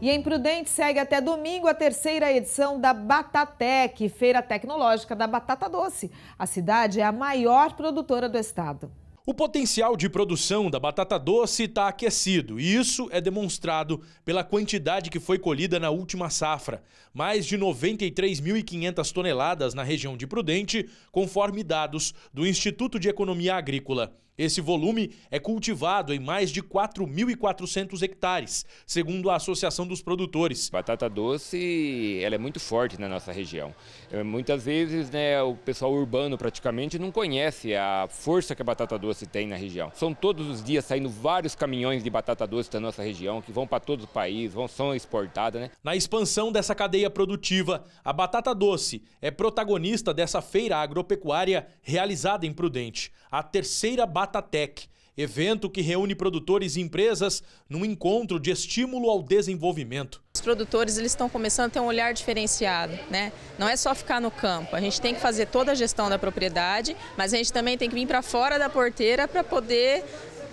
E em Prudente segue até domingo a terceira edição da Batatec, feira tecnológica da batata doce. A cidade é a maior produtora do estado. O potencial de produção da batata doce está aquecido e isso é demonstrado pela quantidade que foi colhida na última safra. Mais de 93.500 toneladas na região de Prudente, conforme dados do Instituto de Economia Agrícola. Esse volume é cultivado em mais de 4.400 hectares, segundo a Associação dos Produtores. Batata doce ela é muito forte na nossa região. É, muitas vezes né, o pessoal urbano praticamente não conhece a força que a batata doce tem na região. São todos os dias saindo vários caminhões de batata doce da nossa região que vão para todo o país, vão, são exportadas. Né? Na expansão dessa cadeia produtiva, a batata doce é protagonista dessa feira agropecuária realizada em Prudente, a terceira batata Batatec, evento que reúne produtores e empresas num encontro de estímulo ao desenvolvimento. Os produtores eles estão começando a ter um olhar diferenciado, né? Não é só ficar no campo, a gente tem que fazer toda a gestão da propriedade, mas a gente também tem que vir para fora da porteira para poder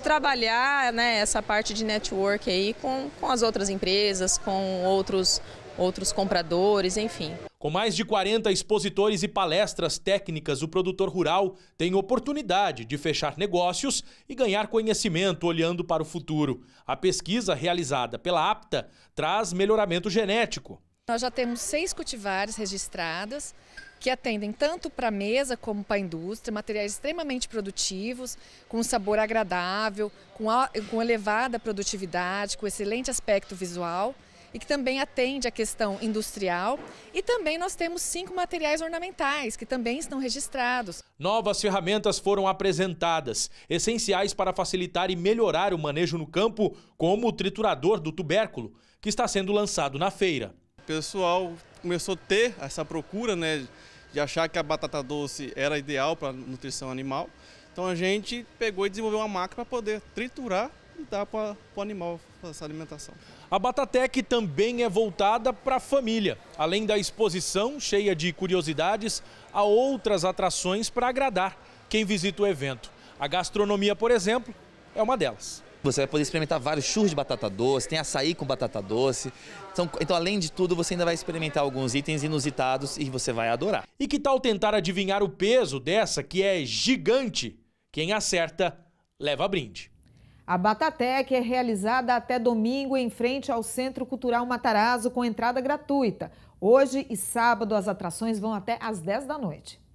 trabalhar né, essa parte de network aí com, com as outras empresas, com outros, outros compradores, enfim. Com mais de 40 expositores e palestras técnicas, o produtor rural tem oportunidade de fechar negócios e ganhar conhecimento olhando para o futuro. A pesquisa realizada pela APTA traz melhoramento genético. Nós já temos seis cultivares registradas que atendem tanto para a mesa como para a indústria, materiais extremamente produtivos, com sabor agradável, com elevada produtividade, com excelente aspecto visual e que também atende à questão industrial. E também nós temos cinco materiais ornamentais que também estão registrados. Novas ferramentas foram apresentadas, essenciais para facilitar e melhorar o manejo no campo, como o triturador do tubérculo, que está sendo lançado na feira. O pessoal começou a ter essa procura, né, de achar que a batata doce era ideal para nutrição animal. Então a gente pegou e desenvolveu uma máquina para poder triturar e dá para o animal essa alimentação. A Batatec também é voltada para a família. Além da exposição, cheia de curiosidades, há outras atrações para agradar quem visita o evento. A gastronomia, por exemplo, é uma delas. Você vai poder experimentar vários churros de batata doce, tem açaí com batata doce. Então, então, além de tudo, você ainda vai experimentar alguns itens inusitados e você vai adorar. E que tal tentar adivinhar o peso dessa que é gigante? Quem acerta, leva brinde. A Batatec é realizada até domingo em frente ao Centro Cultural Matarazzo com entrada gratuita. Hoje e sábado as atrações vão até às 10 da noite.